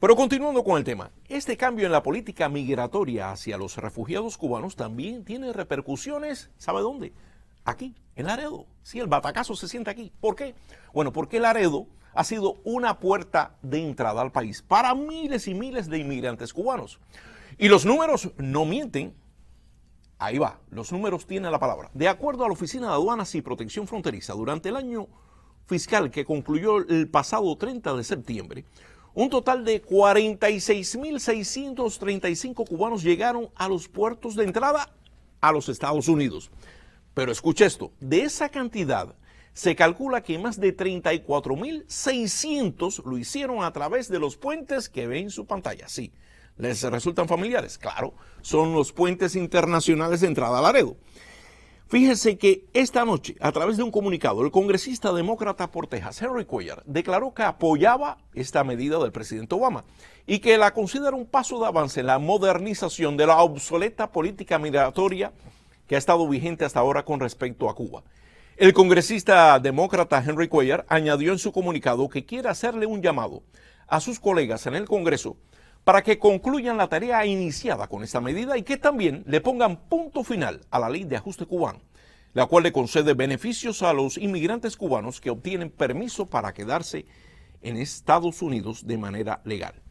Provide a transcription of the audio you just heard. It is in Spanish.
Pero continuando con el tema, este cambio en la política migratoria hacia los refugiados cubanos también tiene repercusiones, ¿sabe dónde? Aquí, en Laredo. Sí, el batacazo se siente aquí. ¿Por qué? Bueno, porque Laredo ha sido una puerta de entrada al país para miles y miles de inmigrantes cubanos. Y los números no mienten. Ahí va, los números tienen la palabra. De acuerdo a la Oficina de Aduanas y Protección Fronteriza, durante el año fiscal que concluyó el pasado 30 de septiembre, un total de 46.635 cubanos llegaron a los puertos de entrada a los Estados Unidos. Pero escuche esto, de esa cantidad se calcula que más de 34.600 lo hicieron a través de los puentes que ven en su pantalla. Sí, les resultan familiares, claro, son los puentes internacionales de entrada a Laredo. Fíjense que esta noche, a través de un comunicado, el congresista demócrata por Texas, Henry Cuellar, declaró que apoyaba esta medida del presidente Obama y que la considera un paso de avance en la modernización de la obsoleta política migratoria que ha estado vigente hasta ahora con respecto a Cuba. El congresista demócrata Henry Cuellar añadió en su comunicado que quiere hacerle un llamado a sus colegas en el Congreso para que concluyan la tarea iniciada con esta medida y que también le pongan punto final a la ley de ajuste cubano, la cual le concede beneficios a los inmigrantes cubanos que obtienen permiso para quedarse en Estados Unidos de manera legal.